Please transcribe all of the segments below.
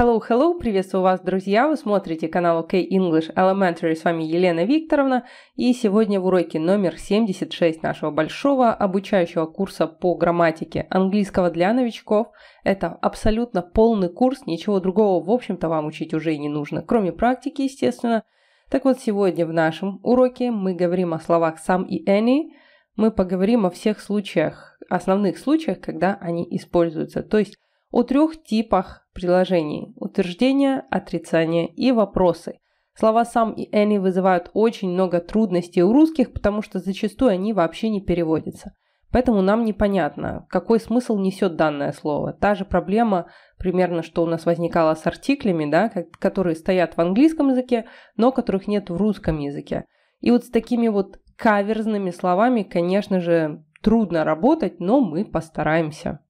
Hello, hello, приветствую вас, друзья! Вы смотрите канал OK English Elementary, с вами Елена Викторовна, и сегодня в уроке номер 76 нашего большого обучающего курса по грамматике английского для новичков. Это абсолютно полный курс, ничего другого, в общем-то, вам учить уже и не нужно, кроме практики, естественно. Так вот, сегодня в нашем уроке мы говорим о словах «some» и «any», мы поговорим о всех случаях, основных случаях, когда они используются, то есть о трех типах приложений – утверждения, отрицания и вопросы. Слова «сам» и «any» вызывают очень много трудностей у русских, потому что зачастую они вообще не переводятся. Поэтому нам непонятно, какой смысл несет данное слово. Та же проблема, примерно, что у нас возникала с артиклями, да, которые стоят в английском языке, но которых нет в русском языке. И вот с такими вот каверзными словами, конечно же, трудно работать, но мы постараемся.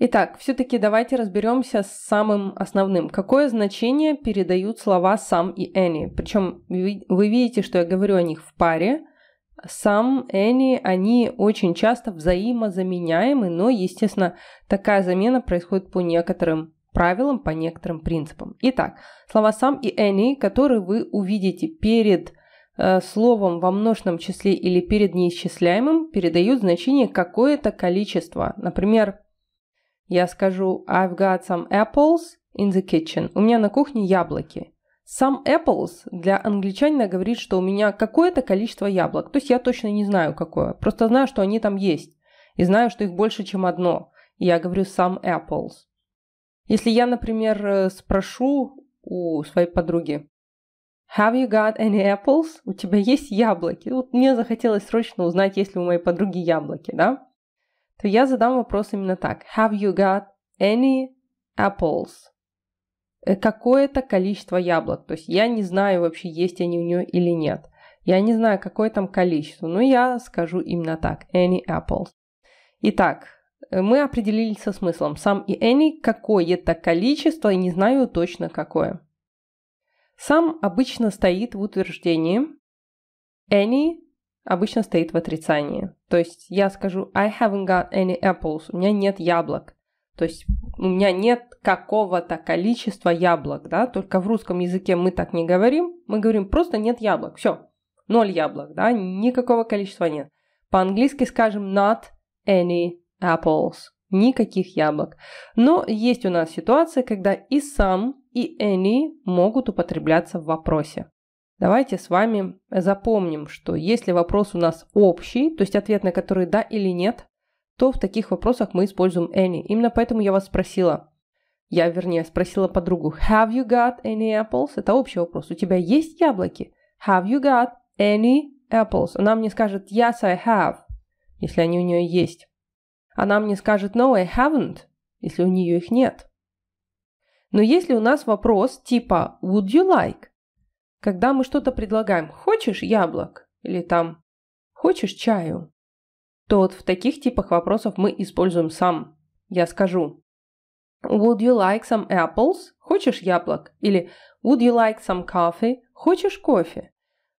Итак, все-таки давайте разберемся с самым основным. Какое значение передают слова «сам» и Энни? Причем вы видите, что я говорю о них в паре. «Сам», Энни, они очень часто взаимозаменяемы, но, естественно, такая замена происходит по некоторым правилам, по некоторым принципам. Итак, слова «сам» и Энни, которые вы увидите перед э, словом во множном числе или перед неисчисляемым, передают значение какое-то количество. Например, я скажу «I've got some apples in the kitchen». У меня на кухне яблоки. Some apples для англичанина говорит, что у меня какое-то количество яблок. То есть я точно не знаю какое. Просто знаю, что они там есть. И знаю, что их больше, чем одно. И я говорю some apples. Если я, например, э, спрошу у своей подруги, Have you got any apples? У тебя есть яблоки? Вот мне захотелось срочно узнать, есть ли у моей подруги яблоки, да? то я задам вопрос именно так. Have you got any apples? Э, какое-то количество яблок. То есть я не знаю вообще, есть они у нее или нет. Я не знаю, какое там количество, но я скажу именно так. Any apples. Итак, э, мы определились со смыслом. Сам и any какое-то количество, и не знаю точно какое. Сам обычно стоит в утверждении any обычно стоит в отрицании. То есть я скажу I haven't got any apples, у меня нет яблок. То есть у меня нет какого-то количества яблок, да, только в русском языке мы так не говорим, мы говорим просто нет яблок, все, ноль яблок, да, никакого количества нет. По-английски скажем not any apples, никаких яблок. Но есть у нас ситуация, когда и some и any могут употребляться в вопросе. Давайте с вами запомним, что если вопрос у нас общий, то есть ответ на который да или нет, то в таких вопросах мы используем any. Именно поэтому я вас спросила, я, вернее, спросила подругу, have you got any apples? Это общий вопрос. У тебя есть яблоки? Have you got any apples? Она мне скажет, yes, I have, если они у нее есть. Она мне скажет, no, I haven't, если у нее их нет. Но если у нас вопрос типа would you like, когда мы что-то предлагаем «хочешь яблок?» или там «хочешь чаю?», то вот в таких типах вопросов мы используем сам. Я скажу «Would you like some apples?» «Хочешь яблок?» или «Would you like some coffee?» «Хочешь кофе?»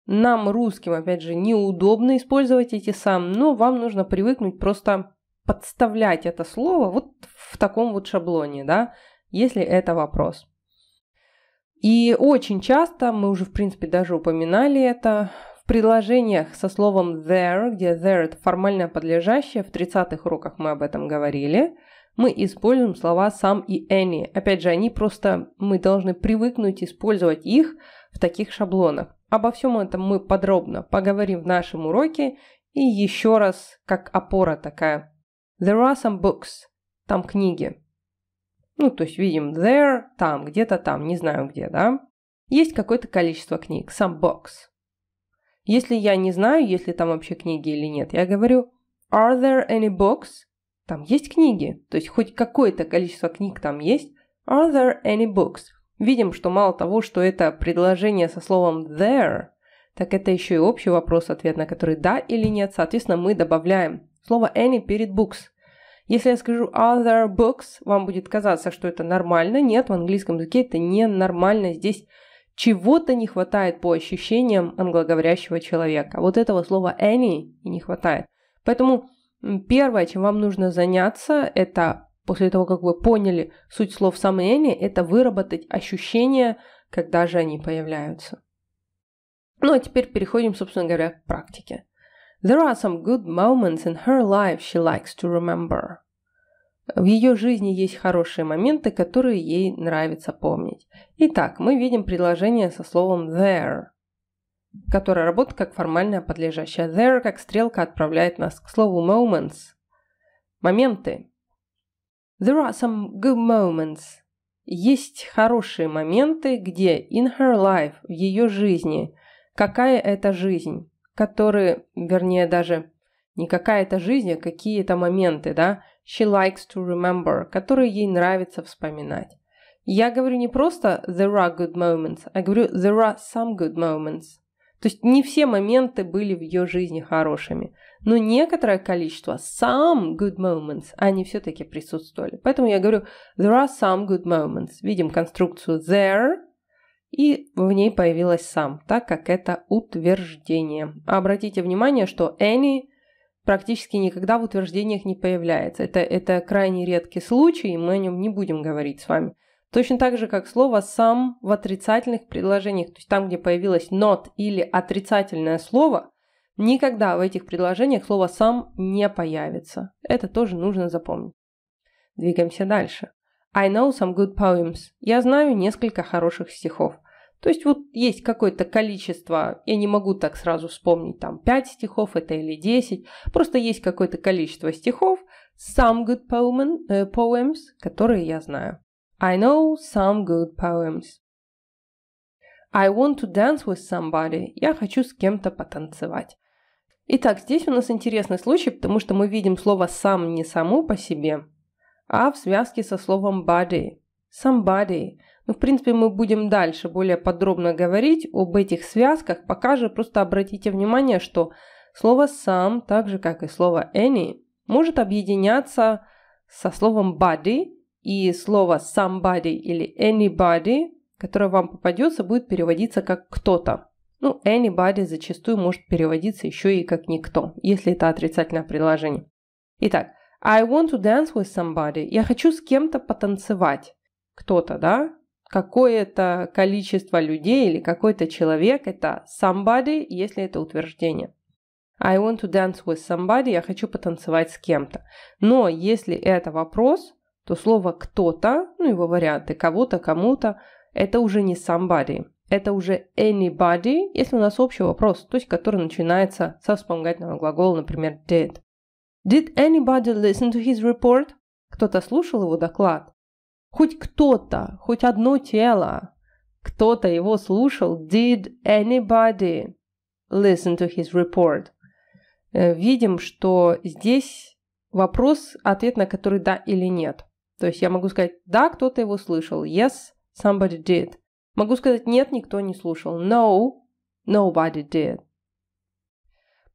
Нам, русским, опять же, неудобно использовать эти сам, но вам нужно привыкнуть просто подставлять это слово вот в таком вот шаблоне, да, если это вопрос. И очень часто, мы уже, в принципе, даже упоминали это, в предложениях со словом there, где there – это формально подлежащее, в 30-х уроках мы об этом говорили, мы используем слова сам и any. Опять же, они просто, мы должны привыкнуть использовать их в таких шаблонах. Обо всем этом мы подробно поговорим в нашем уроке и еще раз как опора такая. There are some books. Там книги. Ну, то есть видим there, там, где-то там, не знаю где, да? Есть какое-то количество книг, some box. Если я не знаю, если там вообще книги или нет, я говорю are there any books? Там есть книги, то есть хоть какое-то количество книг там есть. Are there any books? Видим, что мало того, что это предложение со словом there, так это еще и общий вопрос, ответ на который да или нет. Соответственно, мы добавляем слово any перед books. Если я скажу other books, вам будет казаться, что это нормально. Нет, в английском языке это не нормально. Здесь чего-то не хватает по ощущениям англоговорящего человека. Вот этого слова any и не хватает. Поэтому первое, чем вам нужно заняться, это после того, как вы поняли суть слов сомнения, это выработать ощущения, когда же они появляются. Ну а теперь переходим, собственно говоря, к практике. There are some good moments in her life she likes to remember. В ее жизни есть хорошие моменты, которые ей нравится помнить. Итак, мы видим предложение со словом there, которое работает как формальное подлежащее. There, как стрелка, отправляет нас к слову moments. Моменты. There are some good moments. Есть хорошие моменты, где in her life, в ее жизни. Какая это жизнь? которые, вернее даже не какая-то жизнь, а какие-то моменты, да, she likes to remember, которые ей нравится вспоминать. Я говорю не просто there are good moments, а говорю there are some good moments. То есть не все моменты были в ее жизни хорошими, но некоторое количество some good moments, они все-таки присутствовали. Поэтому я говорю there are some good moments. Видим конструкцию there, и в ней появилась сам, так как это утверждение. Обратите внимание, что any практически никогда в утверждениях не появляется. Это, это крайне редкий случай, и мы о нем не будем говорить с вами. Точно так же, как слово «сам» в отрицательных предложениях, то есть там, где появилось «not» или отрицательное слово, никогда в этих предложениях слово «сам» не появится. Это тоже нужно запомнить. Двигаемся дальше. I know some good poems. Я знаю несколько хороших стихов. То есть вот есть какое-то количество, я не могу так сразу вспомнить, там 5 стихов это или 10, просто есть какое-то количество стихов, some good poem, uh, poems, которые я знаю. I know some good poems. I want to dance with somebody. Я хочу с кем-то потанцевать. Итак, здесь у нас интересный случай, потому что мы видим слово «сам» не само по себе, а в связке со словом body, somebody. Ну, в принципе, мы будем дальше более подробно говорить об этих связках, пока же просто обратите внимание, что слово «сам», так же как и слово «any», может объединяться со словом «body», и слово «somebody» или «anybody», которое вам попадется, будет переводиться как «кто-то». Ну, anybody зачастую может переводиться еще и как никто, если это отрицательное предложение. Итак, I want to dance with somebody. Я хочу с кем-то потанцевать. Кто-то, да? Какое-то количество людей или какой-то человек – это somebody, если это утверждение. I want to dance with somebody. Я хочу потанцевать с кем-то. Но если это вопрос, то слово «кто-то», ну его варианты «кого-то», «кому-то» – это уже не somebody. Это уже anybody, если у нас общий вопрос, то есть который начинается со вспомогательного глагола, например, did. Did anybody listen to his report? Кто-то слушал его доклад? Хоть кто-то, хоть одно тело. Кто-то его слушал. Did anybody listen to his report? Э, видим, что здесь вопрос, ответ на который да или нет. То есть я могу сказать, да, кто-то его слышал. Yes, somebody did. Могу сказать, нет, никто не слушал. No, nobody did.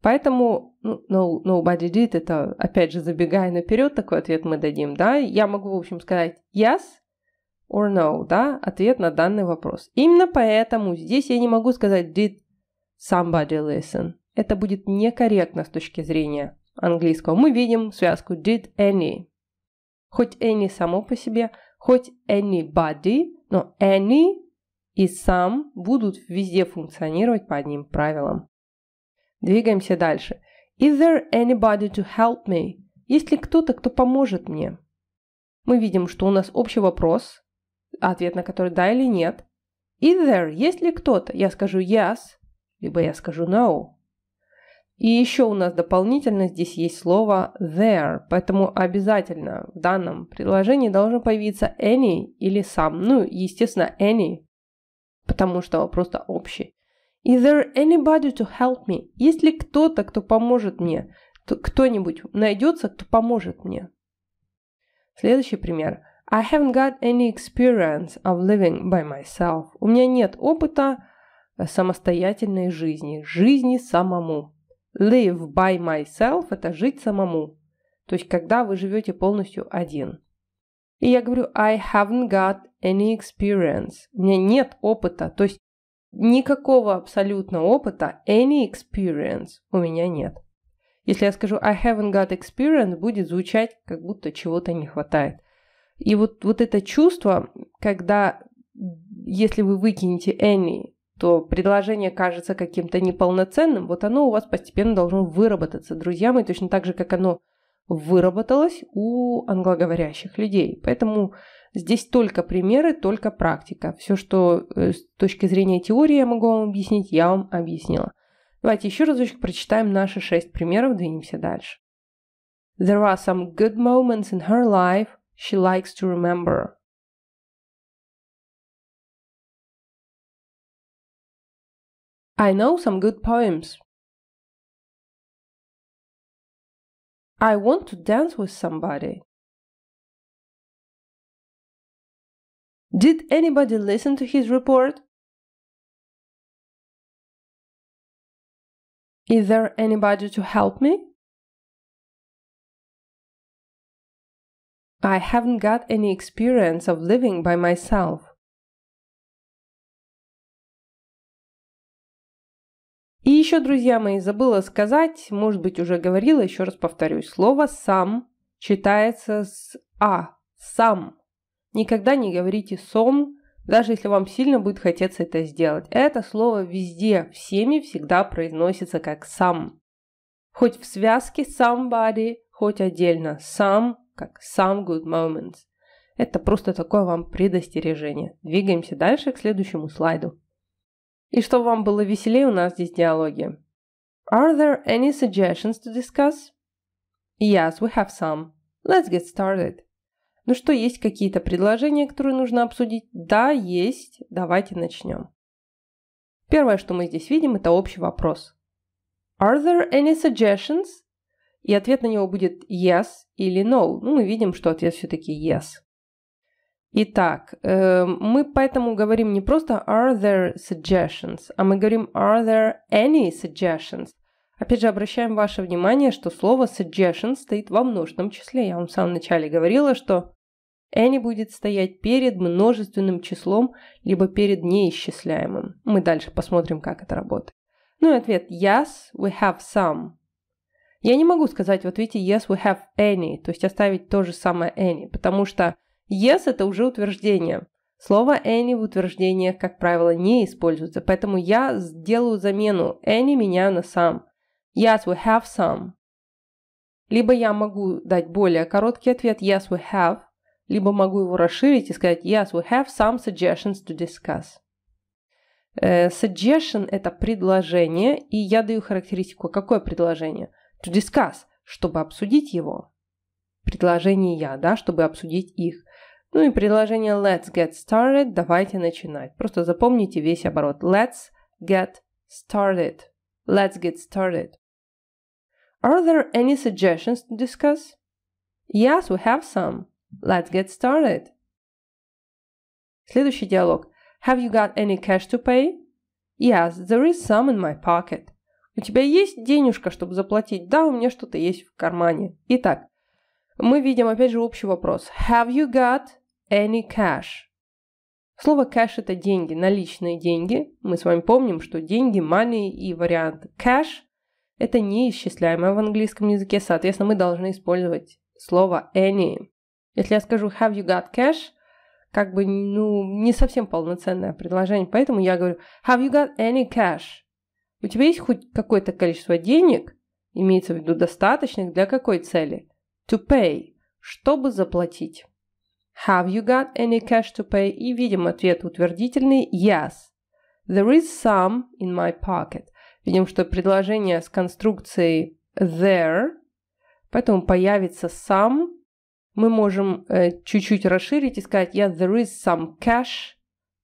Поэтому ну, no, nobody did это, опять же, забегая наперед, такой ответ мы дадим, да? Я могу, в общем, сказать yes or no, да? Ответ на данный вопрос. Именно поэтому здесь я не могу сказать did somebody listen. Это будет некорректно с точки зрения английского. Мы видим связку did any. Хоть any само по себе, хоть anybody, но any и сам будут везде функционировать по одним правилам. Двигаемся дальше. Is there anybody to help me? Есть ли кто-то, кто поможет мне? Мы видим, что у нас общий вопрос, ответ на который да или нет. Is there? Есть ли кто-то? Я скажу yes, либо я скажу no. И еще у нас дополнительно здесь есть слово there, поэтому обязательно в данном предложении должен появиться any или сам. Ну, естественно, any, потому что просто общий. Is there anybody to help me? Есть ли кто-то, кто поможет мне? Кто-нибудь найдется, кто поможет мне? Следующий пример. I haven't got any experience of living by myself. У меня нет опыта э, самостоятельной жизни, жизни самому. Live by myself – это жить самому. То есть, когда вы живете полностью один. И я говорю, I haven't got any experience. У меня нет опыта. То есть, Никакого абсолютно опыта, any experience у меня нет. Если я скажу I haven't got experience, будет звучать, как будто чего-то не хватает. И вот, вот это чувство, когда если вы выкинете any, то предложение кажется каким-то неполноценным, вот оно у вас постепенно должно выработаться, друзья мои, точно так же, как оно выработалось у англоговорящих людей. Поэтому Здесь только примеры, только практика. Все, что э, с точки зрения теории я могу вам объяснить, я вам объяснила. Давайте еще разочек прочитаем наши шесть примеров, двинемся дальше. There are some good moments in her life she likes to remember. I know some good poems. I want to dance with somebody. Did anybody listen to his report? Is there anybody to help me? I haven't got any experience of living by myself. И еще, друзья мои, забыла сказать, может быть, уже говорила, еще раз повторюсь, слово «сам» читается с «а», «сам», Никогда не говорите «сом», даже если вам сильно будет хотеться это сделать. Это слово везде, всеми всегда произносится как «сам». Хоть в связке somebody, хоть отдельно «сам», как «some good moments». Это просто такое вам предостережение. Двигаемся дальше к следующему слайду. И чтобы вам было веселее, у нас здесь диалоги. Are there any suggestions to discuss? Yes, we have some. Let's get started. Ну что, есть какие-то предложения, которые нужно обсудить? Да, есть. Давайте начнем. Первое, что мы здесь видим, это общий вопрос. Are there any suggestions? И ответ на него будет yes или no. Ну, мы видим, что ответ все-таки yes. Итак, э, мы поэтому говорим не просто are there suggestions, а мы говорим are there any suggestions. Опять же, обращаем ваше внимание, что слово suggestions стоит во множественном числе. Я вам в самом начале говорила, что Энни будет стоять перед множественным числом, либо перед неисчисляемым. Мы дальше посмотрим, как это работает. Ну и ответ yes, we have some. Я не могу сказать в ответе yes, we have any, то есть оставить то же самое any, потому что yes – это уже утверждение. Слово any в утверждениях, как правило, не используется, поэтому я сделаю замену any, меняю на some. Yes, we have some. Либо я могу дать более короткий ответ yes, we have – либо могу его расширить и сказать «Yes, we have some suggestions to discuss». Э, suggestion – это предложение, и я даю характеристику. Какое предложение? To discuss, чтобы обсудить его. Предложение «я», да, чтобы обсудить их. Ну и предложение «let's get started», давайте начинать. Просто запомните весь оборот. Let's get started. Let's get started. Are there any suggestions to discuss? Yes, we have some. Let's get started. Следующий диалог. Have you got any cash to pay? Yes, there is some in my pocket. У тебя есть денежка, чтобы заплатить? Да, у меня что-то есть в кармане. Итак, мы видим опять же общий вопрос. Have you got any cash? Слово cash – это деньги, наличные деньги. Мы с вами помним, что деньги, money и вариант cash – это неисчисляемое в английском языке. Соответственно, мы должны использовать слово any. Если я скажу have you got cash, как бы, ну, не совсем полноценное предложение. Поэтому я говорю have you got any cash? У тебя есть хоть какое-то количество денег, имеется в виду достаточных, для какой цели? To pay, чтобы заплатить. Have you got any cash to pay? И видим ответ утвердительный yes. There is some in my pocket. Видим, что предложение с конструкцией there, поэтому появится some мы можем э, чуть-чуть расширить и сказать «Yeah, there is some cash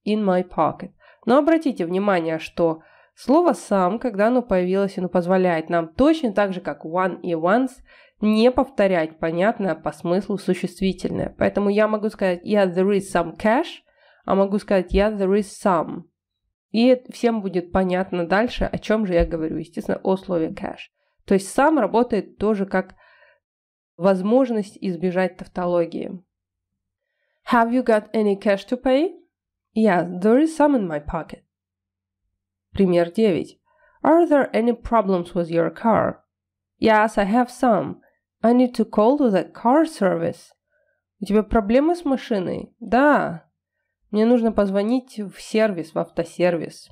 in my pocket». Но обратите внимание, что слово «сам», когда оно появилось, оно позволяет нам точно так же, как «one» и «once», не повторять понятное по смыслу существительное. Поэтому я могу сказать «Yeah, there is some cash», а могу сказать «Yeah, there is some». И всем будет понятно дальше, о чем же я говорю. Естественно, о слове cash. То есть сам работает тоже как возможность избежать тавтологии. Have you got any cash to pay? Yes, there is some in my pocket. Пример 9. Are there any problems with your car? Yes, I have some. I need to call to the car service. У тебя проблемы с машиной? Да. Мне нужно позвонить в сервис, в автосервис.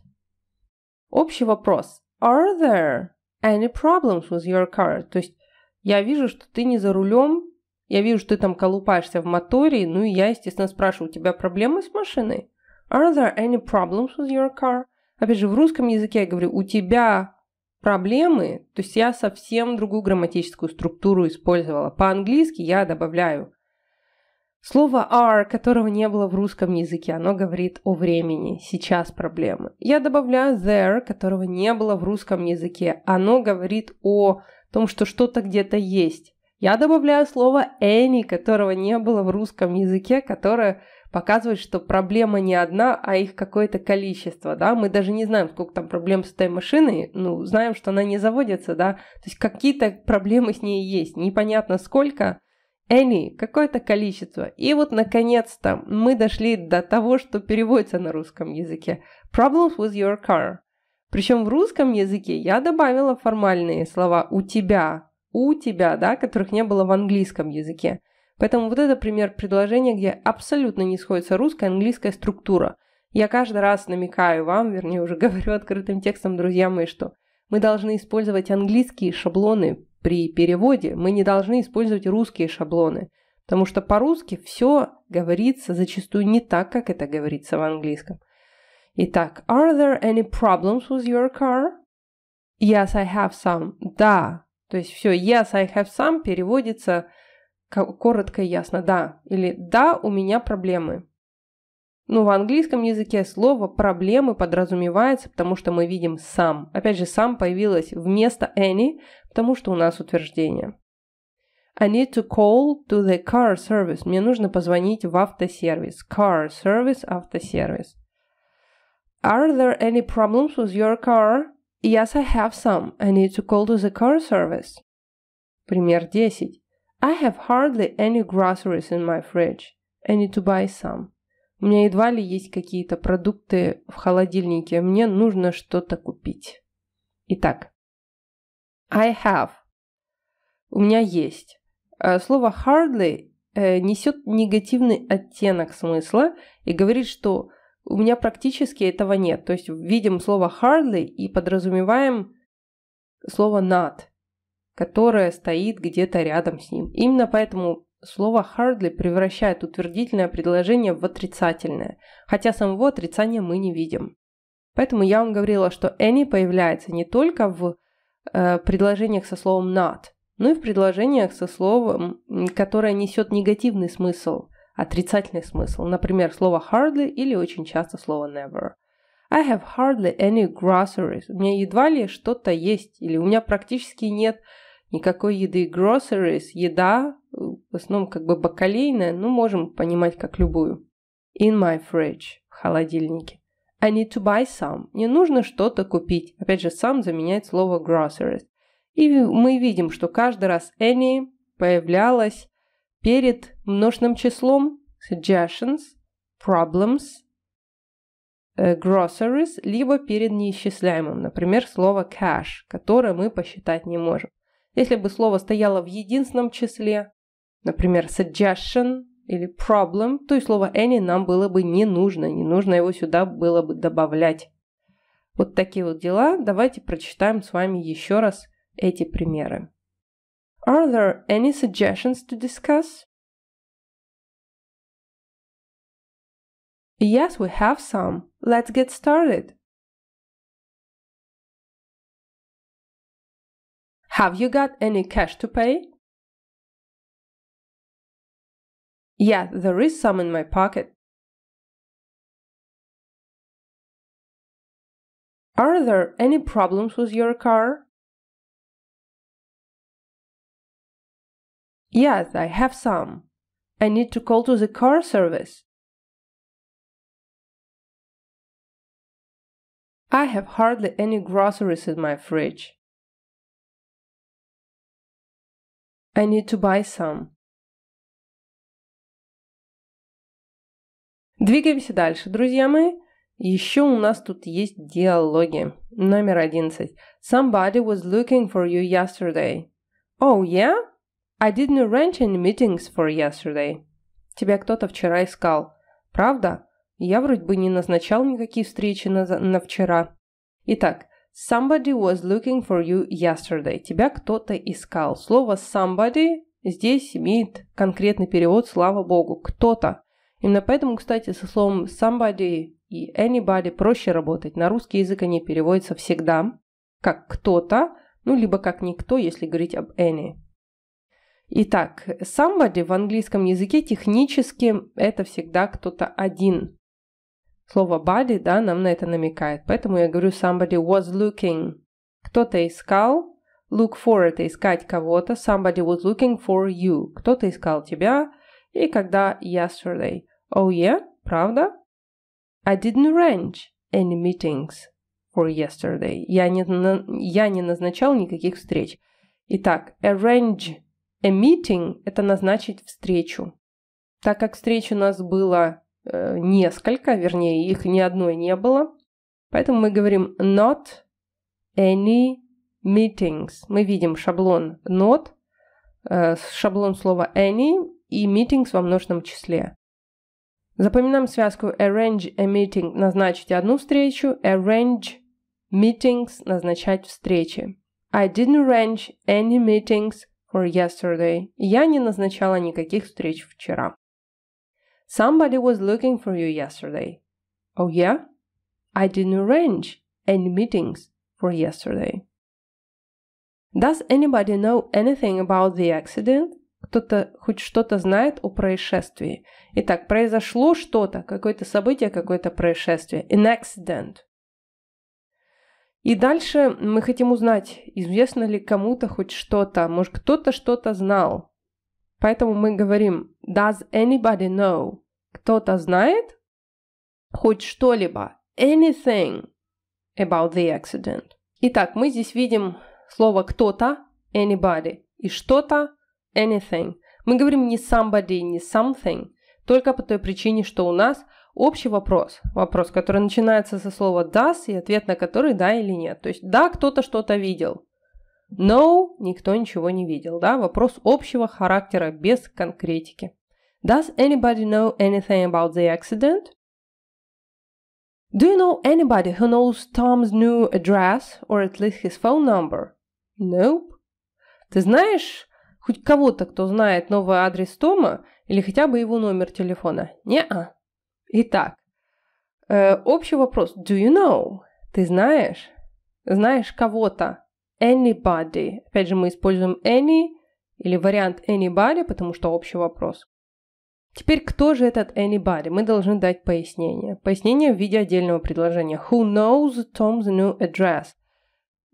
Общий вопрос. Are there any problems with your car? То есть, я вижу, что ты не за рулем, я вижу, что ты там колупаешься в моторе, ну и я, естественно, спрашиваю, у тебя проблемы с машиной? Are there any problems with your car? Опять же, в русском языке я говорю, у тебя проблемы, то есть я совсем другую грамматическую структуру использовала. По-английски я добавляю Слово are, которого не было в русском языке, оно говорит о времени, сейчас проблемы. Я добавляю there, которого не было в русском языке, оно говорит о том, что что-то где-то есть. Я добавляю слово «any», которого не было в русском языке, которое показывает, что проблема не одна, а их какое-то количество, да, мы даже не знаем, сколько там проблем с этой машиной, ну, знаем, что она не заводится, да, то есть какие-то проблемы с ней есть, непонятно сколько, any, какое-то количество. И вот, наконец-то, мы дошли до того, что переводится на русском языке. Problems with your car. Причем в русском языке я добавила формальные слова «у тебя», «у тебя», да, которых не было в английском языке. Поэтому вот это пример предложения, где абсолютно не сходится русская и английская структура. Я каждый раз намекаю вам, вернее уже говорю открытым текстом, друзья мои, что мы должны использовать английские шаблоны при переводе, мы не должны использовать русские шаблоны, потому что по-русски все говорится зачастую не так, как это говорится в английском. Итак, are there any problems with your car? Yes, I have some. Да. То есть все yes, I have some переводится коротко и ясно. Да. Или да, у меня проблемы. Но ну, в английском языке слово «проблемы» подразумевается, потому что мы видим «сам». Опять же, «сам» появилось вместо «any», потому что у нас утверждение. I need to call to the car service. Мне нужно позвонить в автосервис. Car service – автосервис. Are there any problems with your car? Yes, I have some. I need to call to the car service. Пример 10. I have hardly any groceries in my fridge. I need to buy some. У меня едва ли есть какие-то продукты в холодильнике. Мне нужно что-то купить. Итак. I have. У меня есть. Слово hardly несет негативный оттенок смысла и говорит, что у меня практически этого нет. То есть видим слово hardly и подразумеваем слово not, которое стоит где-то рядом с ним. Именно поэтому слово hardly превращает утвердительное предложение в отрицательное, хотя самого отрицания мы не видим. Поэтому я вам говорила, что any появляется не только в э, предложениях со словом not, но и в предложениях со словом, которое несет негативный смысл – отрицательный смысл, например, слово hardly или очень часто слово never. I have hardly any groceries. У меня едва ли что-то есть, или у меня практически нет никакой еды. Groceries – еда, э, в основном как бы бакалейная, ну, можем понимать как любую. In my fridge – в холодильнике. I need to buy some. Мне нужно что-то купить. Опять же, сам заменяет слово groceries. И мы видим, что каждый раз any появлялась перед множным числом suggestions, problems, э, groceries, либо перед неисчисляемым, например, слово cash, которое мы посчитать не можем. Если бы слово стояло в единственном числе, например, suggestion или problem, то и слово any нам было бы не нужно, не нужно его сюда было бы добавлять. Вот такие вот дела. Давайте прочитаем с вами еще раз эти примеры. Are there any suggestions to discuss? Yes, we have some. Let's get started. Have you got any cash to pay? Yeah, there is some in my pocket. Are there any problems with your car? Yes, I have some. I need to call to the car service. I have hardly any groceries in my fridge. I need to buy some. Двигаемся дальше, друзья мои. Еще у нас тут есть диалоги. Номер 11. Somebody was looking for you yesterday. Oh, yeah? I didn't arrange any meetings for yesterday. Тебя кто-то вчера искал. Правда? Я вроде бы не назначал никакие встречи на, на вчера. Итак, somebody was looking for you yesterday. Тебя кто-то искал. Слово somebody здесь имеет конкретный перевод, слава богу, кто-то. Именно поэтому, кстати, со словом somebody и anybody проще работать. На русский язык они переводятся всегда как кто-то, ну либо как никто, если говорить об any. Итак, somebody в английском языке технически это всегда кто-то один. Слово body, да, нам на это намекает. Поэтому я говорю somebody was looking. Кто-то искал, look for – это искать кого-то, somebody was looking for you. Кто-то искал тебя. И когда yesterday. Oh yeah, правда? I didn't arrange any meetings for yesterday. Я не, я не назначал никаких встреч. Итак, arrange – A meeting – это назначить встречу. Так как встреч у нас было э, несколько, вернее, их ни одной не было, поэтому мы говорим not any meetings. Мы видим шаблон not, э, шаблон слова any и meetings во множественном числе. Запоминаем связку arrange a meeting – назначить одну встречу, arrange meetings – назначать встречи. I didn't arrange any meetings – or yesterday. Я не назначала никаких встреч вчера. Somebody was looking for you yesterday. Oh yeah? I didn't arrange any meetings for yesterday. Does anybody know anything about the accident? Кто-то хоть что-то знает о происшествии. Итак, произошло что-то, какое-то событие, какое-то происшествие. An accident. И дальше мы хотим узнать, известно ли кому-то хоть что-то, может кто-то что-то знал. Поэтому мы говорим «Does anybody know?» Кто-то знает хоть что-либо, anything about the accident. Итак, мы здесь видим слово «кто-то», anybody, и что-то, anything. Мы говорим не somebody, не something, только по той причине, что у нас – общий вопрос. Вопрос, который начинается со слова «does» и ответ на который «да» или «нет». То есть «да» кто-то что-то видел, «no» никто ничего не видел. Да? Вопрос общего характера, без конкретики. Does anybody know anything about the accident? Do you know anybody who knows Tom's new address or at least his phone number? Nope. Ты знаешь хоть кого-то, кто знает новый адрес Тома или хотя бы его номер телефона? Не-а. Итак, э, общий вопрос. Do you know? Ты знаешь? Знаешь кого-то? Anybody. Опять же, мы используем any или вариант anybody, потому что общий вопрос. Теперь, кто же этот anybody? Мы должны дать пояснение. Пояснение в виде отдельного предложения. Who knows Tom's new address?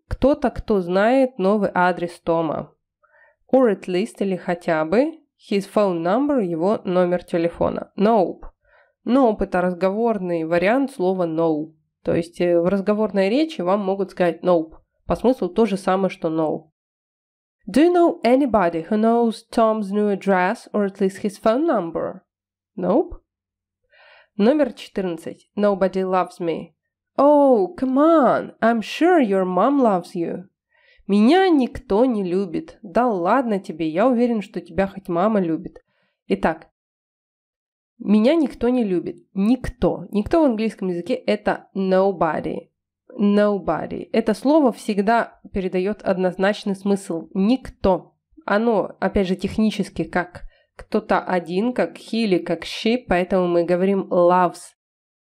Кто-то, кто знает новый адрес Тома. Or at least, или хотя бы, his phone number, его номер телефона. Nope но опыта разговорный вариант слова «no». То есть э, в разговорной речи вам могут сказать «nope». По смыслу то же самое, что «no». Do you know anybody who knows Tom's new address or at least his phone number? Nope. Номер 14. Nobody loves me. Oh, come on. I'm sure your mom loves you. Меня никто не любит. Да ладно тебе, я уверен, что тебя хоть мама любит. Итак, меня никто не любит. Никто. Никто в английском языке это nobody. Nobody. Это слово всегда передает однозначный смысл. Никто. Оно, опять же, технически как кто-то один, как he или как she, поэтому мы говорим loves.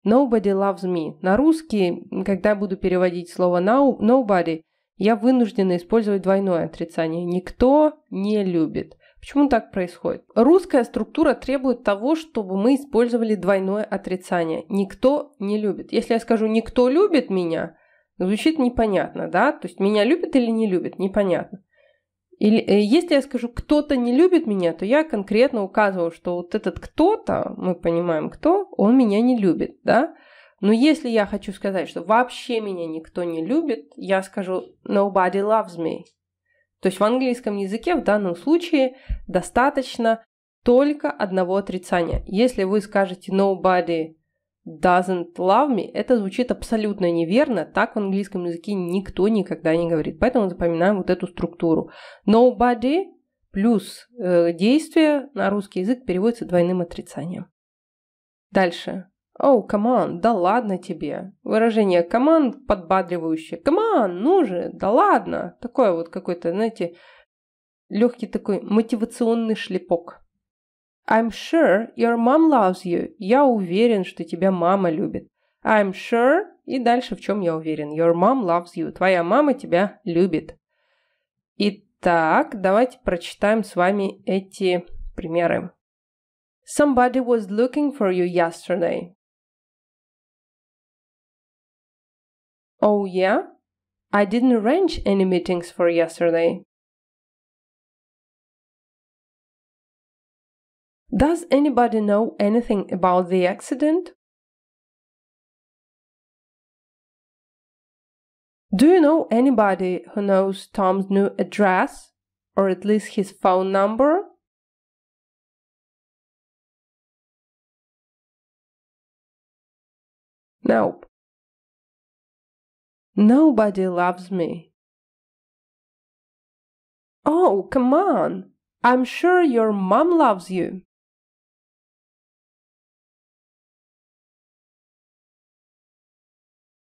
Nobody loves me. На русский, когда буду переводить слово nobody, я вынуждена использовать двойное отрицание. Никто не любит. Почему так происходит? Русская структура требует того, чтобы мы использовали двойное отрицание. Никто не любит. Если я скажу «никто любит меня», звучит непонятно, да? То есть меня любит или не любит, непонятно. Или э, если я скажу «кто-то не любит меня», то я конкретно указываю, что вот этот кто-то, мы понимаем кто, он меня не любит, да? Но если я хочу сказать, что вообще меня никто не любит, я скажу «nobody loves me», то есть в английском языке в данном случае достаточно только одного отрицания. Если вы скажете nobody doesn't love me, это звучит абсолютно неверно. Так в английском языке никто никогда не говорит. Поэтому запоминаем вот эту структуру. Nobody плюс э, действие на русский язык переводится двойным отрицанием. Дальше. «Оу, oh, камон, да ладно тебе!» Выражение «камон» подбадривающее. «Камон, ну же, да ладно!» Такое вот какой-то, знаете, легкий такой мотивационный шлепок. «I'm sure your mom loves you». «Я уверен, что тебя мама любит». «I'm sure» и дальше в чем я уверен. «Your mom loves you». «Твоя мама тебя любит». Итак, давайте прочитаем с вами эти примеры. Somebody was looking for you yesterday. Oh, yeah? I didn't arrange any meetings for yesterday. Does anybody know anything about the accident? Do you know anybody who knows Tom's new address or at least his phone number? Nope. Nobody loves me. Oh, come on. I'm sure your mom loves you.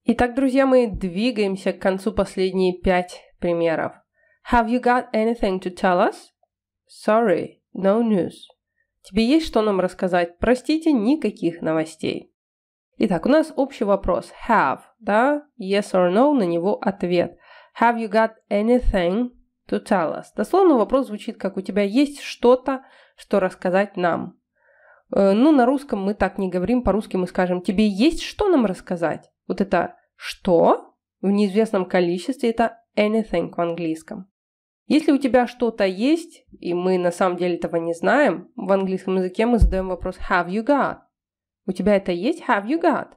Итак, друзья, мы двигаемся к концу последние пять примеров. Have you got anything to tell us? Sorry, no news. Тебе есть что нам рассказать? Простите, никаких новостей. Итак, у нас общий вопрос. Have, да? Yes or no, на него ответ. Have you got anything to tell us? Дословно вопрос звучит как «У тебя есть что-то, что рассказать нам?» э, Ну, на русском мы так не говорим, по-русски мы скажем «Тебе есть что нам рассказать?» Вот это «что?» в неизвестном количестве – это anything в английском. Если у тебя что-то есть, и мы на самом деле этого не знаем, в английском языке мы задаем вопрос «Have you got?» У тебя это есть? Have you got?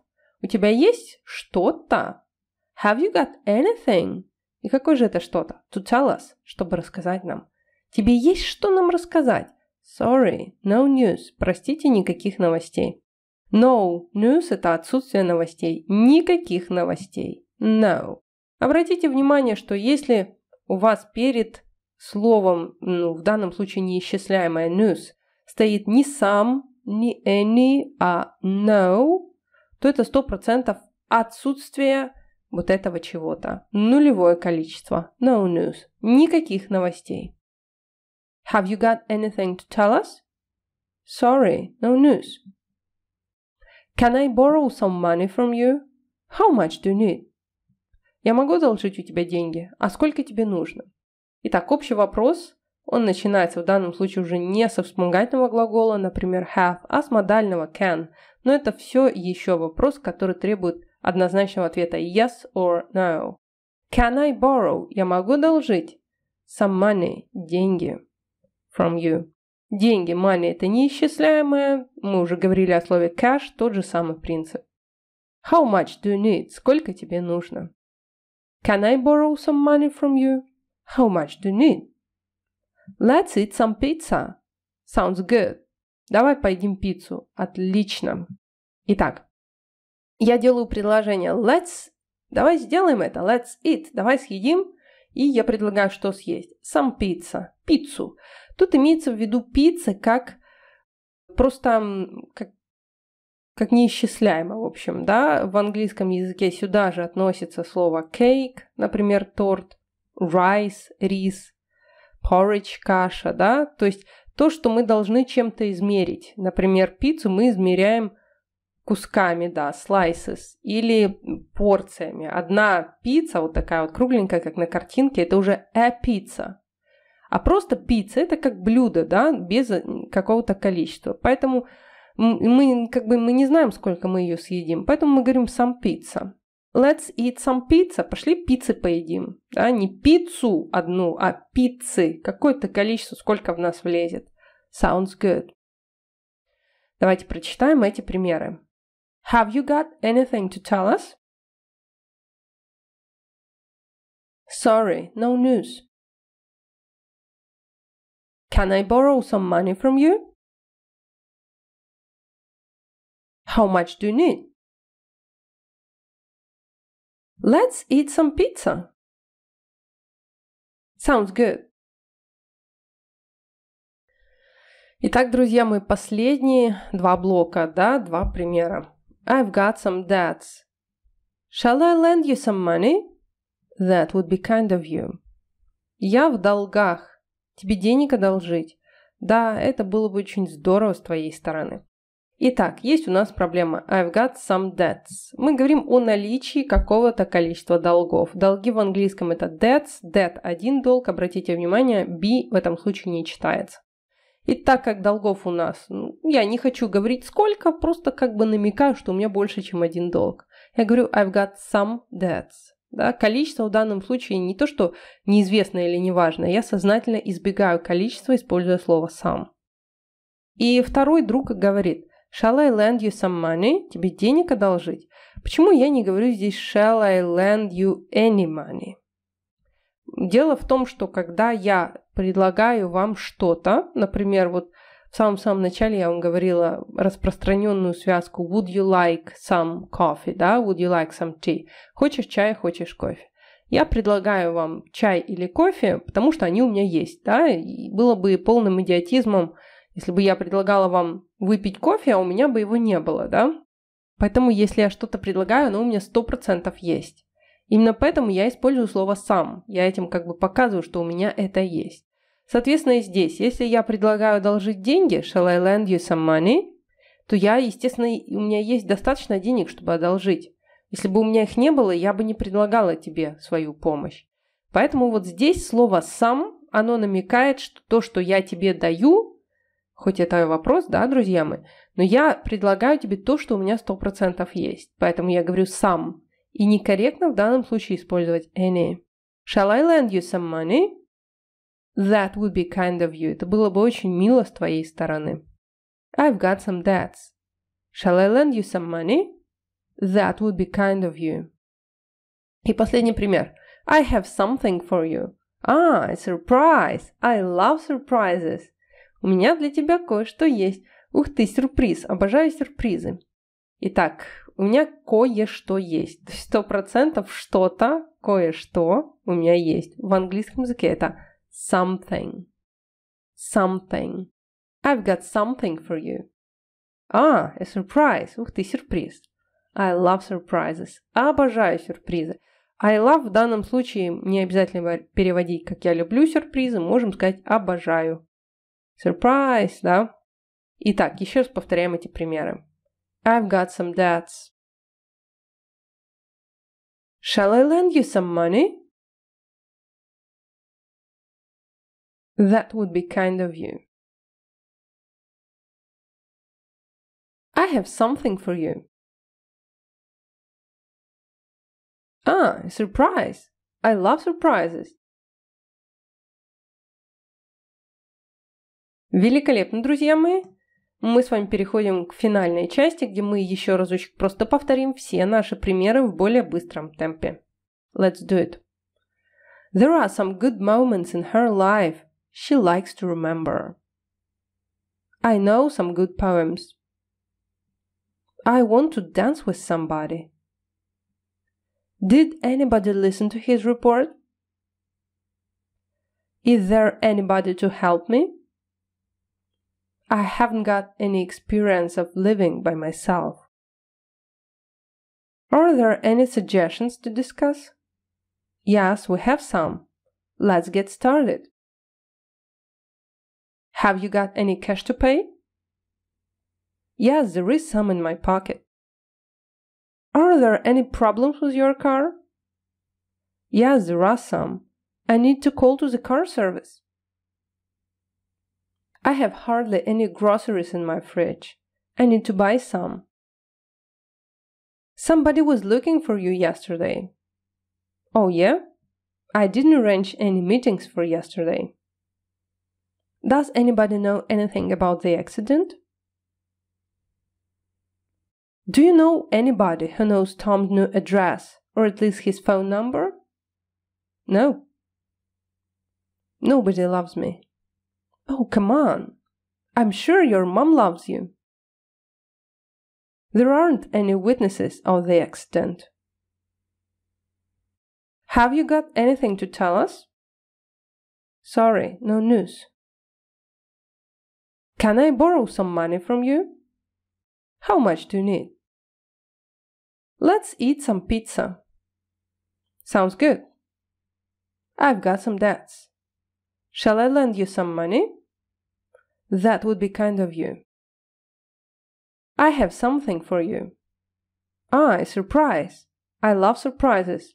У тебя есть что-то? Have you got anything? И какое же это что-то? To tell us, чтобы рассказать нам. Тебе есть что нам рассказать? Sorry, no news. Простите, никаких новостей. No news – это отсутствие новостей. Никаких новостей. No. Обратите внимание, что если у вас перед словом, ну, в данном случае неисчисляемое news, стоит не сам не any, а no, то это сто процентов отсутствие вот этого чего-то. Нулевое количество. No news. Никаких новостей. Have you got anything to tell us? Sorry, no news. Can I borrow some money from you? How much do you need? Я могу одолжить у тебя деньги, а сколько тебе нужно? Итак, общий вопрос он начинается в данном случае уже не со вспомогательного глагола, например, have, а с модального can. Но это все еще вопрос, который требует однозначного ответа yes or no. Can I borrow? Я могу должить? Some money – деньги. From you. Деньги, money – это неисчисляемое. Мы уже говорили о слове cash, тот же самый принцип. How much do you need? Сколько тебе нужно? Can I borrow some money from you? How much do you need? Let's eat some pizza. Sounds good. Давай поедим пиццу. Отлично. Итак, я делаю предложение let's. Давай сделаем это. Let's eat. Давай съедим. И я предлагаю, что съесть. Some pizza. Пиццу. Тут имеется в виду пицца как просто как, как неисчисляемо, в общем, да. В английском языке сюда же относится слово cake, например, торт, rice, рис – porridge, каша, да, то есть то, что мы должны чем-то измерить. Например, пиццу мы измеряем кусками, да, slices или порциями. Одна пицца, вот такая вот кругленькая, как на картинке, это уже a пицца. А просто пицца это как блюдо, да, без какого-то количества. Поэтому мы как бы мы не знаем, сколько мы ее съедим. Поэтому мы говорим сам пицца. Let's eat some pizza. Пошли пиццы поедим. Да, не пиццу одну, а пиццы. Какое-то количество, сколько в нас влезет. Sounds good. Давайте прочитаем эти примеры. Have you got anything to tell us? Sorry, no news. Can I borrow some money from you? How much do you need? Let's eat some pizza. Sounds good. Итак, друзья, мои, последние два блока, да, два примера. I've got some debts. Shall I lend you some money? That would be kind of you. Я в долгах. Тебе денег одолжить? Да, это было бы очень здорово с твоей стороны. Итак, есть у нас проблема I've got some debts. Мы говорим о наличии какого-то количества долгов. Долги в английском это debts, debt – один долг, обратите внимание, be в этом случае не читается. И так как долгов у нас, ну, я не хочу говорить сколько, просто как бы намекаю, что у меня больше, чем один долг. Я говорю I've got some debts. Да, количество в данном случае не то, что неизвестно или неважно, я сознательно избегаю количества, используя слово some. И второй друг говорит – Shall I lend you some money? Тебе денег одолжить? Почему я не говорю здесь shall I lend you any money? Дело в том, что когда я предлагаю вам что-то, например, вот в самом-самом начале я вам говорила распространенную связку would you like some coffee, да, would you like some tea. Хочешь чай, хочешь кофе. Я предлагаю вам чай или кофе, потому что они у меня есть, да, и было бы полным идиотизмом если бы я предлагала вам выпить кофе, а у меня бы его не было, да? Поэтому, если я что-то предлагаю, оно у меня сто процентов есть. Именно поэтому я использую слово «сам». Я этим как бы показываю, что у меня это есть. Соответственно, и здесь, если я предлагаю одолжить деньги, shall I lend you some money, то я, естественно, у меня есть достаточно денег, чтобы одолжить. Если бы у меня их не было, я бы не предлагала тебе свою помощь. Поэтому вот здесь слово «сам», оно намекает, что то, что я тебе даю, хоть это вопрос, да, друзья мои, но я предлагаю тебе то, что у меня 100% есть. Поэтому я говорю «сам». И некорректно в данном случае использовать «any». Shall I lend you some money? That would be kind of you. Это было бы очень мило с твоей стороны. I've got some debts. Shall I lend you some money? That would be kind of you. И последний пример. I have something for you. Ah, a surprise. I love surprises. У меня для тебя кое-что есть. Ух ты, сюрприз. Обожаю сюрпризы. Итак, у меня кое-что есть. сто процентов что-то, кое-что у меня есть. В английском языке это something. Something. I've got something for you. А, a surprise. Ух ты, сюрприз. I love surprises. Обожаю сюрпризы. I love в данном случае не обязательно переводить, как я люблю сюрпризы, можем сказать обожаю. Surprise, да? Итак, еще раз повторяем эти примеры. I've got some debts. Shall I lend you some money? That would be kind of you. I have something for you. Ah, surprise! I love surprises. Великолепно, друзья мои. Мы с вами переходим к финальной части, где мы еще разочек просто повторим все наши примеры в более быстром темпе. Let's do it. There are some good moments in her life she likes to remember. I know some good poems. I want to dance with somebody. Did anybody listen to his report? Is there anybody to help me? I haven't got any experience of living by myself. Are there any suggestions to discuss? Yes, we have some. Let's get started. Have you got any cash to pay? Yes, there is some in my pocket. Are there any problems with your car? Yes, there are some. I need to call to the car service. I have hardly any groceries in my fridge. I need to buy some. Somebody was looking for you yesterday. Oh, yeah? I didn't arrange any meetings for yesterday. Does anybody know anything about the accident? Do you know anybody who knows Tom's new address or at least his phone number? No. Nobody loves me. Oh, come on. I'm sure your mom loves you. There aren't any witnesses of the accident. Have you got anything to tell us? Sorry, no news. Can I borrow some money from you? How much do you need? Let's eat some pizza. Sounds good. I've got some debts. Shall I lend you some money? That would be kind of you. I have something for you. Ah, surprise. I love surprises.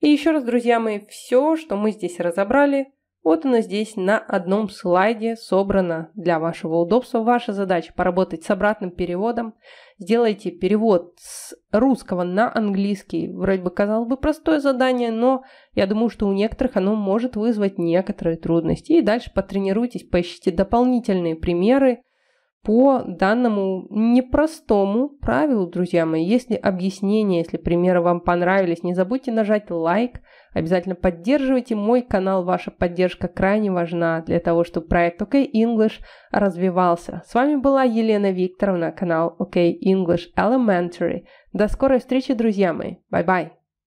И еще раз, друзья мои, все, что мы здесь разобрали – Вот она здесь на одном слайде собрана для вашего удобства. Ваша задача поработать с обратным переводом. Сделайте перевод с русского на английский. Вроде бы казалось бы простое задание, но я думаю, что у некоторых оно может вызвать некоторые трудности. И дальше потренируйтесь, поищите дополнительные примеры, по данному непростому правилу, друзья мои. Если объяснение, если примеры вам понравились, не забудьте нажать лайк, обязательно поддерживайте мой канал, ваша поддержка крайне важна для того, чтобы проект OK English развивался. С вами была Елена Викторовна, канал OK English Elementary. До скорой встречи, друзья мои. Bye bye.